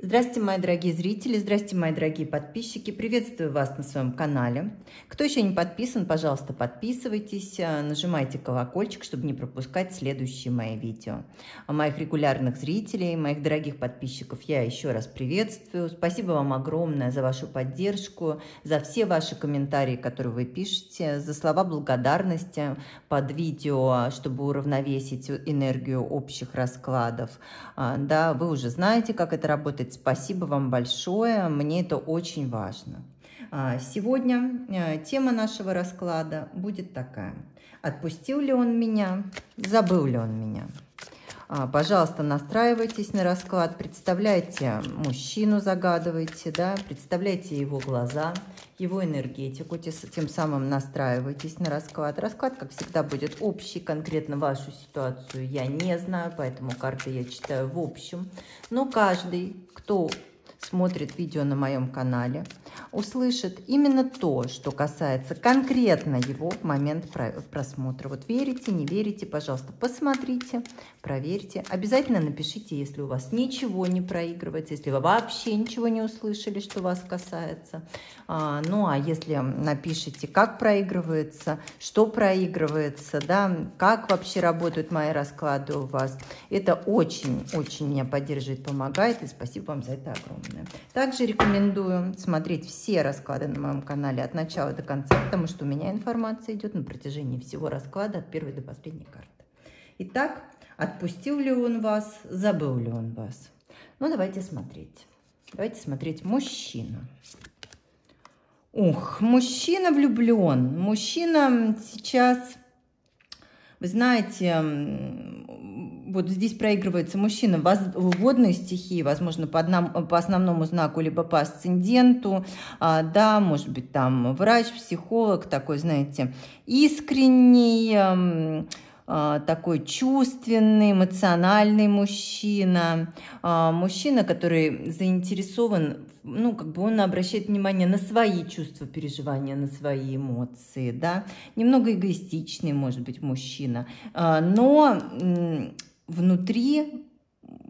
Здравствуйте, мои дорогие зрители, здравствуйте, мои дорогие подписчики. Приветствую вас на своем канале. Кто еще не подписан, пожалуйста, подписывайтесь, э, нажимайте колокольчик, чтобы не пропускать следующие мои видео. А моих регулярных зрителей, моих дорогих подписчиков я еще раз приветствую. Спасибо вам огромное за вашу поддержку, за все ваши комментарии, которые вы пишете, за слова благодарности под видео, чтобы уравновесить энергию общих раскладов. А, да, вы уже знаете, как это работает будет. Спасибо вам большое, мне это очень важно. А, сегодня э, тема нашего расклада будет такая. Отпустил ли он меня, забыл ли он меня? А, пожалуйста, настраивайтесь на расклад, представляйте мужчину, загадывайте, да, представляйте его глаза, его энергетику, тем самым настраивайтесь на расклад. Расклад, как всегда, будет общий, конкретно вашу ситуацию я не знаю, поэтому карты я читаю в общем. Но каждый, кто смотрит видео на моем канале, услышит именно то, что касается конкретно его в момент просмотра. Вот верите, не верите, пожалуйста, посмотрите, проверьте. Обязательно напишите, если у вас ничего не проигрывается, если вы вообще ничего не услышали, что вас касается. А, ну, а если напишите, как проигрывается, что проигрывается, да, как вообще работают мои расклады у вас, это очень-очень меня поддерживает, помогает, и спасибо вам за это огромное. Также рекомендую смотреть все расклады на моем канале от начала до конца, потому что у меня информация идет на протяжении всего расклада от первой до последней карты. Итак, отпустил ли он вас, забыл ли он вас. Ну, давайте смотреть. Давайте смотреть Мужчина, Ух, мужчина влюблен. Мужчина сейчас, вы знаете, вот здесь проигрывается мужчина в водной стихии, возможно, по, одном, по основному знаку, либо по асценденту, а, да, может быть, там врач, психолог, такой, знаете, искренний, эм, а, такой чувственный, эмоциональный мужчина, а, мужчина, который заинтересован ну, как бы он обращает внимание на свои чувства, переживания, на свои эмоции, да, немного эгоистичный, может быть, мужчина, а, но внутри,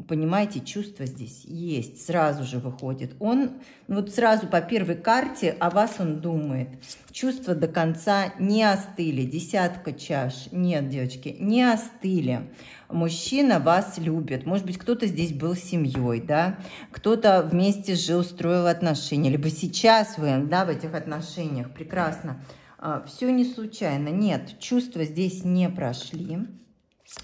понимаете, чувство здесь есть, сразу же выходит. Он вот сразу по первой карте о вас он думает. Чувства до конца не остыли, десятка чаш. Нет, девочки, не остыли. Мужчина вас любит. Может быть, кто-то здесь был семьей, да? Кто-то вместе жил, строил отношения. Либо сейчас вы, да, в этих отношениях. Прекрасно. А, Все не случайно. Нет, чувства здесь не прошли.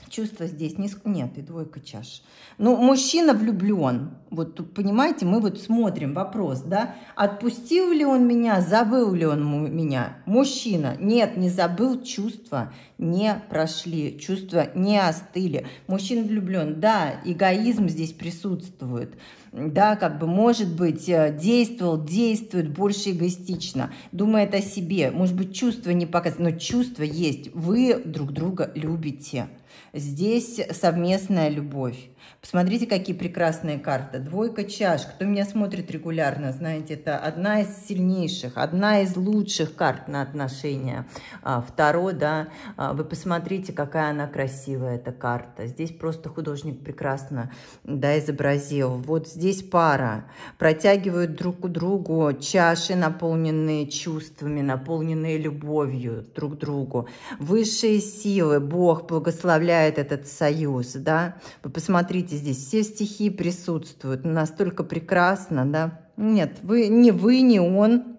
Чувства здесь не, нет, и двойка чаш. Ну, мужчина влюблен. Вот, понимаете, мы вот смотрим вопрос, да? Отпустил ли он меня, забыл ли он меня? Мужчина, нет, не забыл, чувства не прошли, чувства не остыли. Мужчина влюблен, да, эгоизм здесь присутствует да, как бы, может быть, э, действовал, действует больше эгоистично, думает о себе, может быть, чувства не показывает, но чувства есть, вы друг друга любите. Здесь совместная любовь. Посмотрите, какие прекрасные карты. Двойка чаш. Кто меня смотрит регулярно, знаете, это одна из сильнейших, одна из лучших карт на отношения. А, Второ, да, а, вы посмотрите, какая она красивая, эта карта. Здесь просто художник прекрасно, да, изобразил. Вот здесь здесь пара. Протягивают друг к другу чаши, наполненные чувствами, наполненные любовью друг к другу. Высшие силы, Бог благословляет этот союз, да. Вы посмотрите, здесь все стихи присутствуют. Настолько прекрасно, да. Нет, вы, ни вы, ни он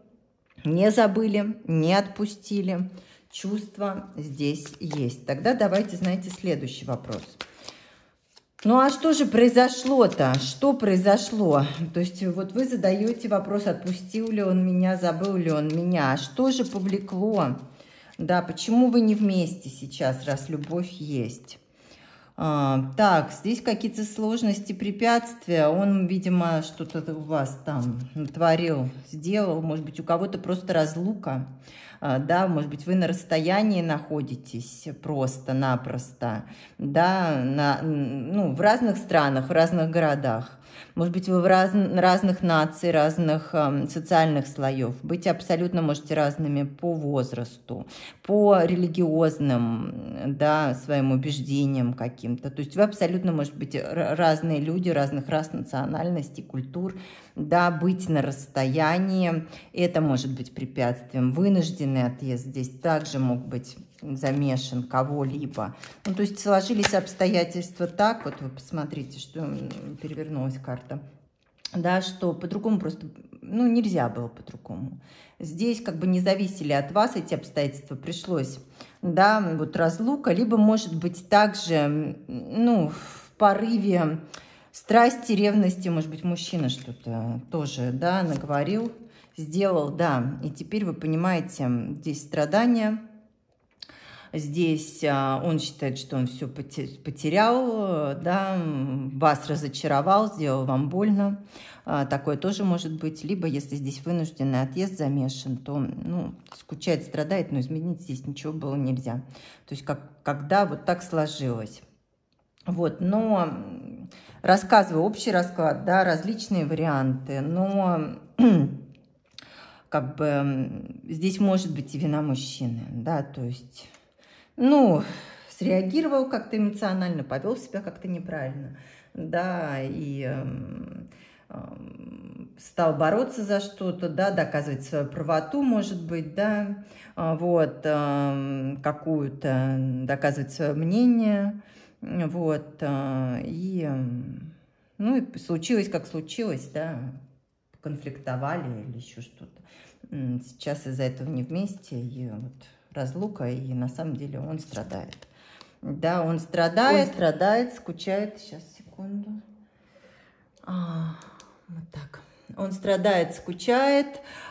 не забыли, не отпустили. Чувства здесь есть. Тогда давайте, знаете, следующий вопрос. Вопрос. Ну а что же произошло-то? Что произошло? То есть вот вы задаете вопрос, отпустил ли он меня, забыл ли он меня. А Что же повлекло? Да, почему вы не вместе сейчас, раз любовь есть? А, так, здесь какие-то сложности, препятствия. Он, видимо, что-то у вас там творил, сделал. Может быть, у кого-то просто разлука. А, да, может быть, вы на расстоянии находитесь просто-напросто. Да, на, ну, в разных странах, в разных городах может быть, вы в раз, разных наций, разных э, социальных слоев, быть абсолютно можете разными по возрасту, по религиозным, да, своим убеждениям каким-то. То есть вы абсолютно, можете быть, разные люди разных рас, национальностей, культур, да, быть на расстоянии, это может быть препятствием. Вынужденный отъезд здесь также мог быть замешан кого-либо. Ну, то есть сложились обстоятельства так, вот вы посмотрите, что перевернулась карта, да, что по-другому просто, ну, нельзя было по-другому. Здесь как бы не зависели от вас эти обстоятельства, пришлось, да, вот разлука, либо, может быть, также, ну, в порыве страсти, ревности, может быть, мужчина что-то тоже, да, наговорил, сделал, да, и теперь вы понимаете, здесь страдания – Здесь а, он считает, что он все потерял, э, да, вас разочаровал, сделал вам больно. А, такое тоже может быть. Либо, если здесь вынужденный отъезд замешан, то ну, скучает, страдает, но изменить здесь ничего было нельзя. То есть как, когда вот так сложилось. Вот, но рассказываю общий расклад, да, различные варианты, но как бы здесь может быть и вина мужчины, да, то есть ну, среагировал как-то эмоционально, повел себя как-то неправильно, да, и эм, эм, стал бороться за что-то, да, доказывать свою правоту, может быть, да, а, вот, эм, какую-то, доказывать свое мнение, вот, э, и, ну, и случилось, как случилось, да, конфликтовали или еще что-то. Сейчас из-за этого не вместе, и вот разлука, и на самом деле он страдает. Да, он страдает, он... страдает, скучает. Сейчас, секунду. А, вот так. Он страдает, скучает,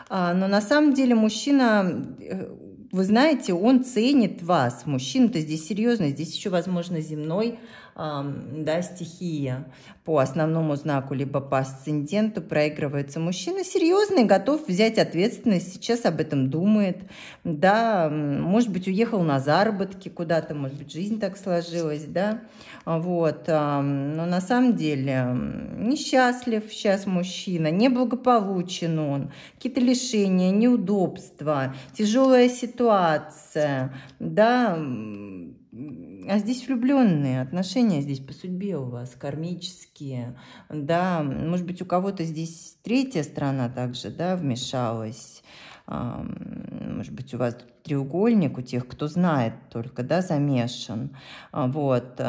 а, но на самом деле мужчина э, вы знаете, он ценит вас. Мужчина-то здесь серьезно, здесь еще, возможно, земной да, стихия по основному знаку, либо по асценденту проигрывается мужчина, серьезный, готов взять ответственность, сейчас об этом думает, да, может быть, уехал на заработки куда-то, может быть, жизнь так сложилась, да, вот, но на самом деле несчастлив сейчас мужчина, неблагополучен он, какие-то лишения, неудобства, тяжелая ситуация, да, а здесь влюбленные отношения, здесь по судьбе у вас, кармические. Да, может быть, у кого-то здесь третья страна также, да, вмешалась. Может быть, у вас треугольник у тех, кто знает только, да, замешан. А вот,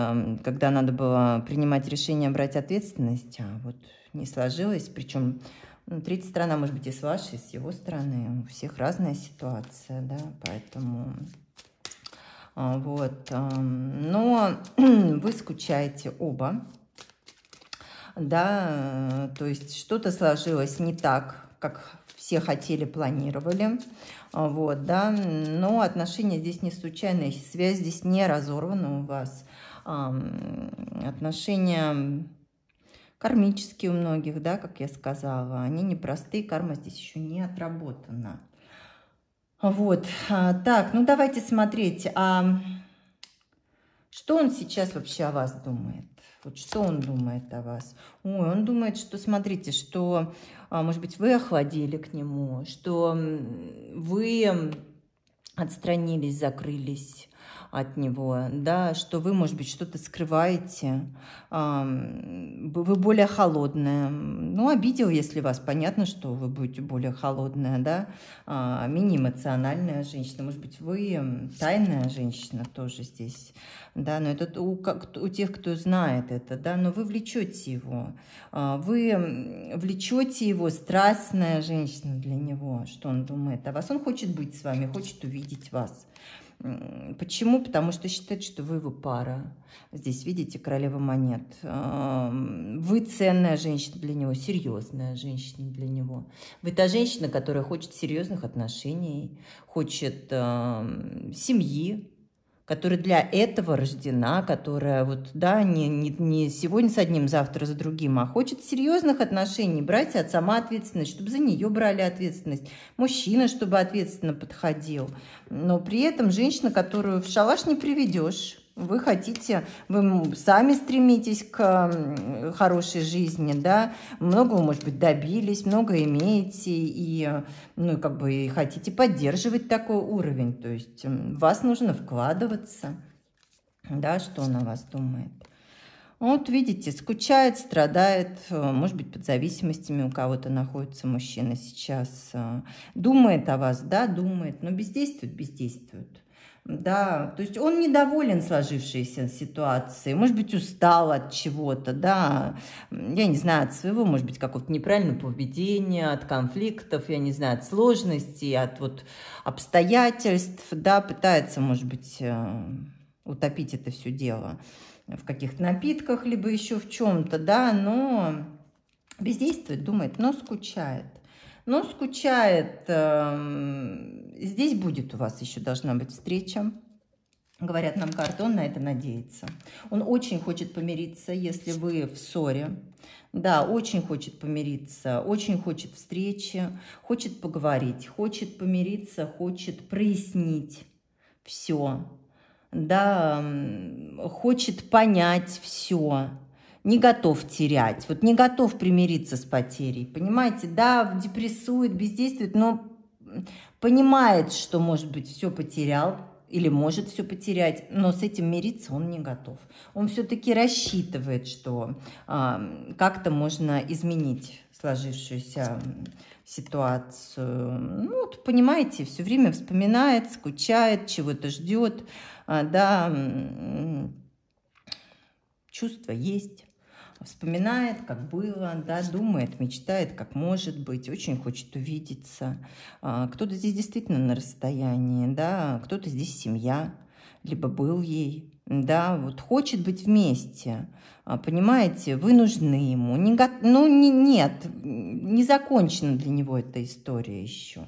когда надо было принимать решение брать ответственность, а вот не сложилось, причем ну, третья страна, может быть, и с вашей, и с его стороны. У всех разная ситуация, да, поэтому а, вот. Но вы скучаете оба. Да, э, то есть что-то сложилось не так, как все хотели, планировали. А, вот, да, но отношения здесь не случайные, связь здесь не разорвана у вас. Отношения кармические у многих, да, как я сказала, они непростые, карма здесь еще не отработана. Вот, а, так, ну давайте смотреть, а что он сейчас вообще о вас думает? Вот что он думает о вас? Ой, он думает, что, смотрите, что, а, может быть, вы охладили к нему, что вы отстранились, закрылись, от него, да, что вы, может быть, что-то скрываете, вы более холодная. Ну, обидел, если вас, понятно, что вы будете более холодная, да, а, мини-эмоциональная женщина, может быть, вы тайная женщина тоже здесь, да, но это у, как, у тех, кто знает это, да, но вы влечете его, а, вы влечете его, страстная женщина для него, что он думает о вас, он хочет быть с вами, хочет увидеть вас. Почему? Потому что считает, что вы его пара. Здесь, видите, королева монет. Вы ценная женщина для него, серьезная женщина для него. Вы та женщина, которая хочет серьезных отношений, хочет семьи, которая для этого рождена, которая вот, да, не, не, не сегодня с одним, завтра с другим, а хочет серьезных отношений, брать от сама ответственность, чтобы за нее брали ответственность, мужчина, чтобы ответственно подходил. Но при этом женщина, которую в шалаш не приведешь, вы хотите, вы сами стремитесь к хорошей жизни, да, многого, может быть, добились, много имеете, и, ну, как бы, и хотите поддерживать такой уровень, то есть вас нужно вкладываться, да, что он о вас думает. Вот видите, скучает, страдает, э, может быть, под зависимостями у кого-то находится мужчина сейчас. Э, думает о вас, да, думает, но бездействует, бездействует да, то есть он недоволен сложившейся ситуацией, может быть, устал от чего-то, да, я не знаю, от своего, может быть, какого-то неправильного поведения, от конфликтов, я не знаю, от сложностей, от вот обстоятельств, да, пытается, может быть, эм, утопить это все дело в каких-то напитках, либо еще в чем-то, да, но бездействует, думает, но скучает – но скучает. Эм, здесь будет у вас еще должна быть встреча. Говорят нам карты, он на это надеется. Он очень хочет помириться, если вы в ссоре. Да, очень хочет помириться, очень хочет встречи, хочет поговорить, хочет помириться, хочет прояснить все. Да, эм, хочет понять все не готов терять, вот не готов примириться с потерей, понимаете, да, депрессует, бездействует, но понимает, что, может быть, все потерял, или может все потерять, но с этим мириться он не готов. Он все-таки рассчитывает, что э, как-то можно изменить сложившуюся ситуацию. Ну, вот, понимаете, все время вспоминает, скучает, чего-то ждет, э, а, да, чувства есть вспоминает, как было, да, думает, мечтает, как может быть, очень хочет увидеться. А, кто-то здесь действительно на расстоянии, да, кто-то здесь семья, либо был ей, да, вот хочет быть вместе, а, понимаете, вы нужны ему, не, ну не, нет, не закончена для него эта история еще,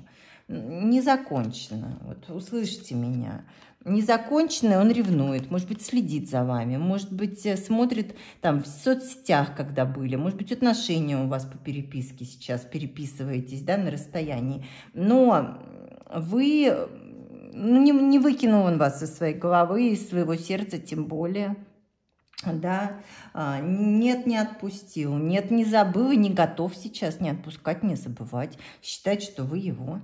не закончена, вот услышите меня, незаконченное, он ревнует, может быть, следит за вами, может быть, э, смотрит там в соцсетях, когда были, может быть, отношения у вас по переписке сейчас, переписываетесь, да, на расстоянии, но вы, ну, не, не выкинул он вас из своей головы, из своего сердца тем более, да, а, нет, не отпустил, нет, не забыл и не готов сейчас не отпускать, не забывать, считать, что вы его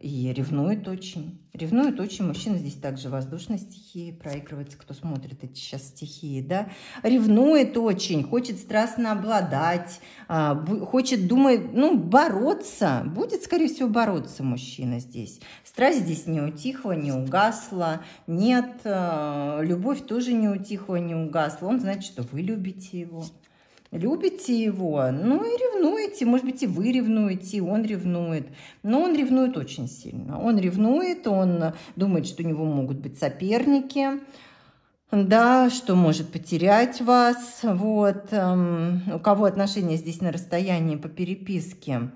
и ревнует очень. Ревнует очень. Мужчина здесь также воздушной стихии проигрывается, кто смотрит эти сейчас стихии, да. Ревнует очень, хочет страстно обладать, а, хочет, думает, ну, бороться. Будет, скорее всего, бороться мужчина здесь. Страсть здесь не утихла, не угасла. Нет, а, любовь тоже не утихла, не угасла. Он знает, что вы любите его любите его, ну и ревнуете, может быть, и вы ревнуете, и он ревнует. Но он ревнует очень сильно. Он ревнует, он думает, что у него могут быть соперники, да, что может потерять вас, вот. Эм, у кого отношения здесь на расстоянии по переписке,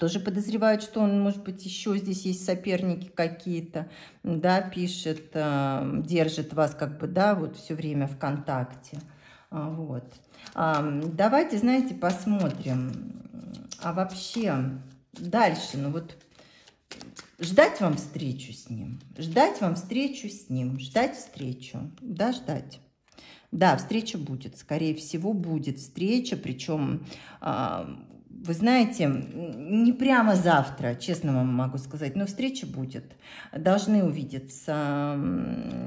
тоже подозревают, что он, может быть, еще здесь есть соперники какие-то, да, пишет, эм, держит вас как бы, да, вот все время в контакте. А, вот. Давайте, знаете, посмотрим. А вообще дальше, ну вот ждать вам встречу с ним, ждать вам встречу с ним, ждать встречу, да, ждать. Да, встреча будет, скорее всего, будет встреча, причем вы знаете, не прямо завтра, честно вам могу сказать, но встреча будет. Должны увидеться.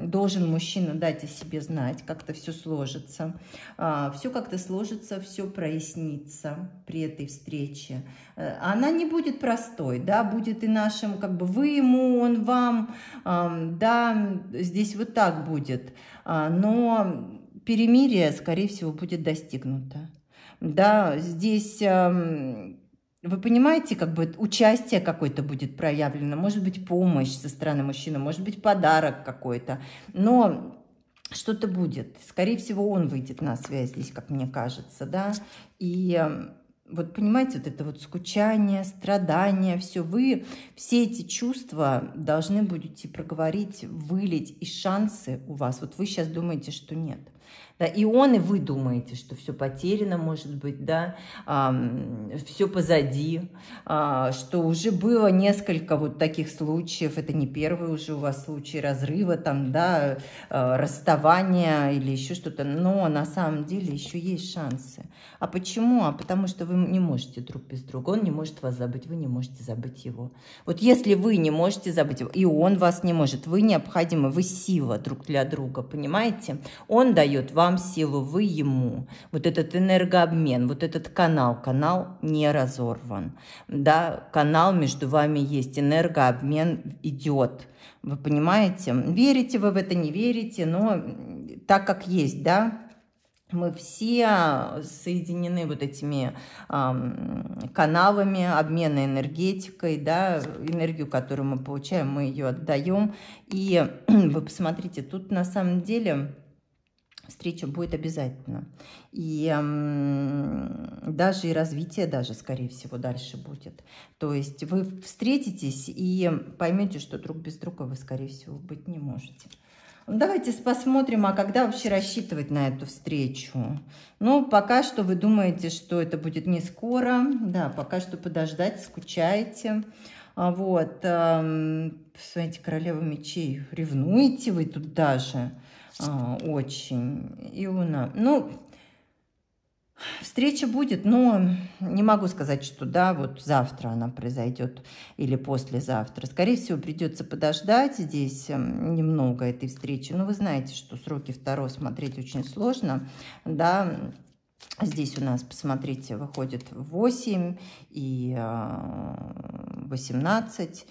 Должен мужчина дать о себе знать, как-то все сложится. А, все как-то сложится, все прояснится при этой встрече. Э, она не будет простой, да, будет и нашим, как бы вы ему, он вам, да, здесь вот так будет. А, но перемирие, скорее всего, будет достигнуто да, здесь эм, вы понимаете, как бы участие какое-то будет проявлено, может быть, помощь со стороны мужчины, может быть, подарок какой-то, но что-то будет. Скорее всего, он выйдет на связь здесь, как мне кажется, да, и эм, вот понимаете, вот это вот скучание, страдание, все вы, все эти чувства должны будете проговорить, вылить, и шансы у вас, вот вы сейчас думаете, что нет да, и он, и вы думаете, что все потеряно, может быть, да, а, все позади, а, что уже было несколько вот таких случаев, это не первый уже у вас случай разрыва, там, да, а, расставания или еще что-то, но на самом деле еще есть шансы. А почему? А потому что вы не можете друг без друга, он не может вас забыть, вы не можете забыть его. Вот если вы не можете забыть его, и он вас не может, вы необходимы, вы сила друг для друга, понимаете? Он дает вам вам силу, вы ему. Вот этот энергообмен, вот этот канал, канал не разорван. Да, канал между вами есть, энергообмен идет. Вы понимаете? Верите вы в это, не верите, но так как есть, да, мы все соединены вот этими э, каналами обмена энергетикой, да, энергию, которую мы получаем, мы ее отдаем. И вы посмотрите, тут на самом деле встреча будет обязательно. И даже и развитие даже, скорее всего, дальше будет. То есть вы встретитесь и поймете, что друг без друга вы, скорее всего, быть не можете. Ну, давайте посмотрим, а когда вообще рассчитывать на эту встречу. Ну, пока что вы думаете, что это будет не скоро. Да, пока что подождать, скучаете. А вот, смотрите, королева мечей, ревнуете вы тут даже а, очень. И у нас... Ну, встреча будет, но не могу сказать, что да, вот завтра она произойдет или послезавтра. Скорее всего, придется подождать здесь немного этой встречи. Но вы знаете, что сроки второго смотреть очень сложно, да, Здесь у нас, посмотрите, выходит 8 и 18.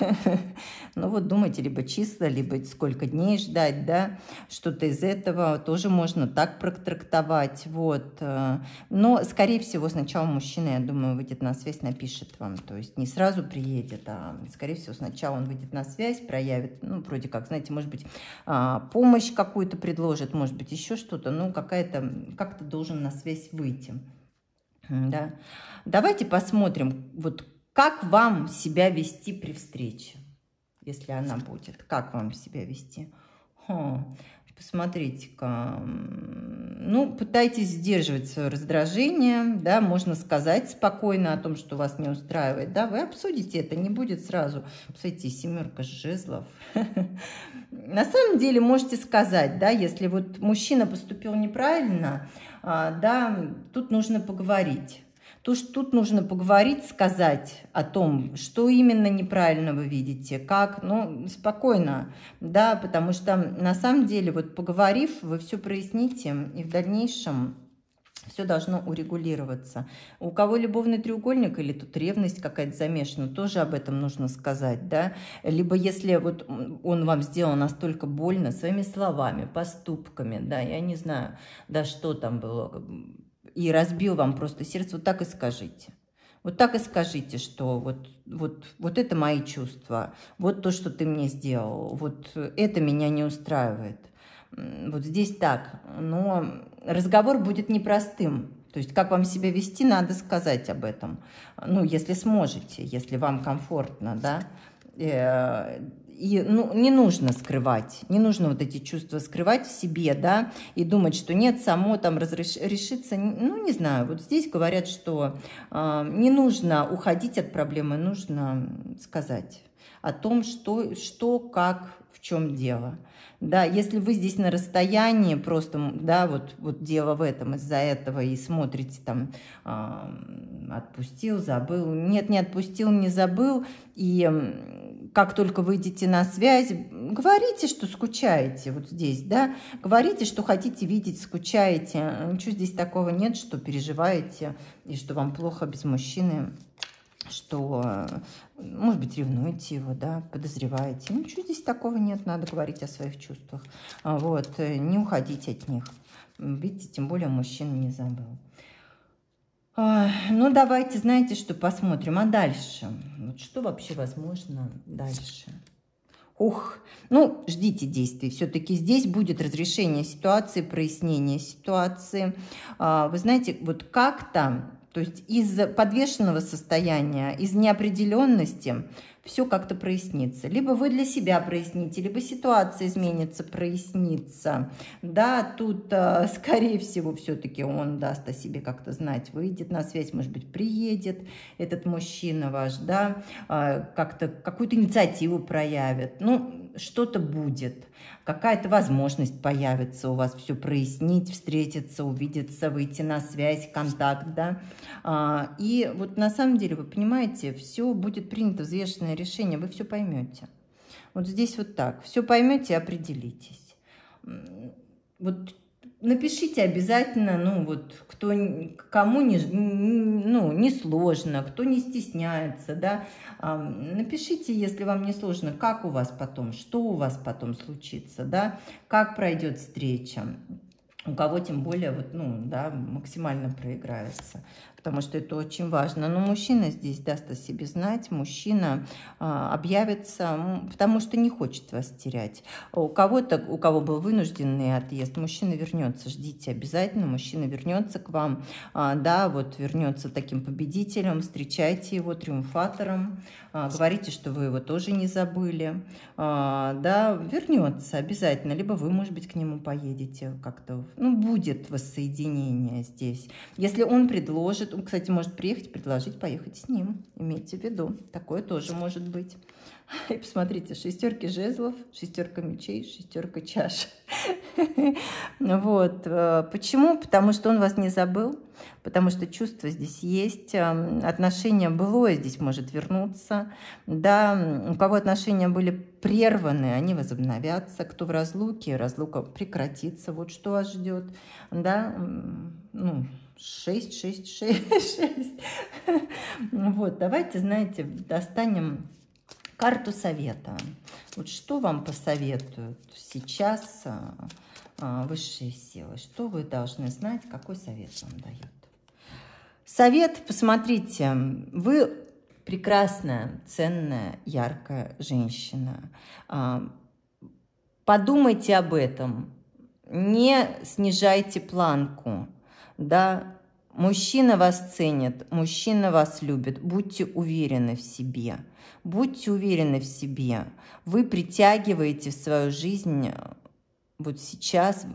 Э, ну вот думайте, либо числа, либо сколько дней ждать, да, что-то из этого тоже можно так протрактовать, вот. Э. Но, скорее всего, сначала мужчина, я думаю, выйдет на связь, напишет вам, то есть не сразу приедет, а, скорее всего, сначала он выйдет на связь, проявит, ну, вроде как, знаете, может быть, а, помощь какую-то предложит, может быть, еще что-то, ну, какая-то, как-то должен на связь выйти. Да? Давайте посмотрим, вот как вам себя вести при встрече, если она будет. Как вам себя вести? Посмотрите-ка. Ну, пытайтесь сдерживать свое раздражение, да, можно сказать спокойно о том, что вас не устраивает, да, вы обсудите это, не будет сразу, посмотрите, семерка жезлов. На самом деле можете сказать, да, если вот мужчина поступил неправильно, а, да, тут нужно поговорить. То, что тут нужно поговорить, сказать о том, что именно неправильно вы видите, как, ну, спокойно, да, потому что на самом деле, вот поговорив, вы все проясните, и в дальнейшем все должно урегулироваться. У кого любовный треугольник или тут ревность какая-то замешана, тоже об этом нужно сказать, да. Либо если вот он вам сделал настолько больно своими словами, поступками, да, я не знаю, да, что там было, и разбил вам просто сердце, вот так и скажите. Вот так и скажите, что вот, вот, вот это мои чувства, вот то, что ты мне сделал, вот это меня не устраивает – вот здесь так, но разговор будет непростым. То есть как вам себя вести, надо сказать об этом. Ну, если сможете, если вам комфортно, да. Э, и ну, не нужно скрывать, не нужно вот эти чувства скрывать в себе, да, и думать, что нет, само там разреш... решится, ну, не знаю, вот здесь говорят, что э, не нужно уходить от проблемы, нужно сказать о том, что, что как чем дело. Да, если вы здесь на расстоянии, просто, да, вот, вот дело в этом, из-за этого и смотрите там, э, отпустил, забыл. Нет, не отпустил, не забыл. И как только выйдете на связь, говорите, что скучаете вот здесь, да, говорите, что хотите видеть, скучаете. Ничего здесь такого нет, что переживаете и что вам плохо без мужчины что, э, может быть, ревнуете его, да, подозреваете. ничего здесь такого нет, надо говорить о своих чувствах. А вот, э, не уходить от них. Видите, тем более мужчина не забыл. А, ну, давайте, знаете, что посмотрим. А дальше? Вот что вообще возможно дальше? Ух, ну, ждите действий. Все-таки здесь будет разрешение ситуации, прояснение ситуации. А, вы знаете, вот как-то то есть из подвешенного состояния, из неопределенности все как-то прояснится. Либо вы для себя проясните, либо ситуация изменится, прояснится. Да, тут, э, скорее всего, все-таки он даст о себе как-то знать, выйдет на связь, может быть, приедет этот мужчина ваш, да, э, как-то какую-то инициативу проявит. Ну, что-то будет, какая-то возможность появится у вас все прояснить, встретиться, увидеться, выйти на связь, контакт, да. А, и вот на самом деле, вы понимаете, все будет принято взвешенное решение, вы все поймете. Вот здесь вот так. Все поймете и определитесь. Вот напишите обязательно, ну вот, кто, кому не, ну, не сложно, кто не стесняется, да, напишите, если вам не сложно, как у вас потом, что у вас потом случится, да, как пройдет встреча, у кого тем более, вот, ну, да, максимально проиграется потому что это очень важно. Но мужчина здесь даст о себе знать, мужчина а, объявится, потому что не хочет вас терять. У кого-то, у кого был вынужденный отъезд, мужчина вернется, ждите обязательно, мужчина вернется к вам, а, да, вот вернется таким победителем, встречайте его триумфатором, а, говорите, что вы его тоже не забыли, а, да, вернется обязательно, либо вы, может быть, к нему поедете как-то, ну, будет воссоединение здесь. Если он предложит, он, кстати, может приехать, предложить поехать с ним. Имейте в виду, такое тоже может быть. И посмотрите, шестерки жезлов, шестерка мечей, шестерка чаш. Вот. Э, почему? Потому что он вас не забыл, потому что чувства здесь есть, эм, отношения былое здесь может вернуться. Да, у кого отношения были прерваны, они возобновятся. Кто в разлуке, разлука прекратится. Вот что вас ждет. Да, ну, 6, 6, 6, 6. Вот, давайте, знаете, достанем карту совета. Вот что вам посоветуют сейчас а, а, высшие силы? Что вы должны знать, какой совет вам дает Совет, посмотрите, вы прекрасная, ценная, яркая женщина. А, подумайте об этом. Не снижайте планку да, Мужчина вас ценит, мужчина вас любит. Будьте уверены в себе. Будьте уверены в себе. Вы притягиваете в свою жизнь э, вот сейчас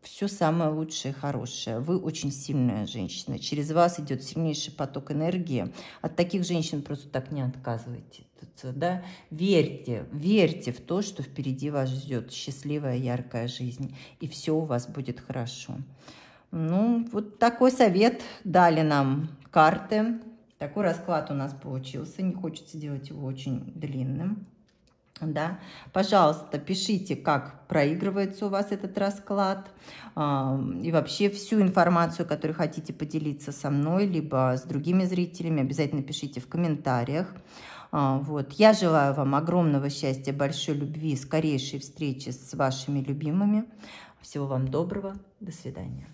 все самое лучшее и хорошее. Вы очень сильная женщина. Через вас идет сильнейший поток энергии. От таких женщин просто так не отказывайтесь. Да? Верьте, верьте в то, что впереди вас ждет счастливая, яркая жизнь. И все у вас будет хорошо. Ну, вот такой совет дали нам карты. Такой расклад у нас получился. Не хочется делать его очень длинным. Да. Пожалуйста, пишите, как проигрывается у вас этот расклад. А, и вообще всю информацию, которую хотите поделиться со мной, либо с другими зрителями, обязательно пишите в комментариях. А, вот. Я желаю вам огромного счастья, большой любви, скорейшей встречи с вашими любимыми. Всего вам доброго. До свидания.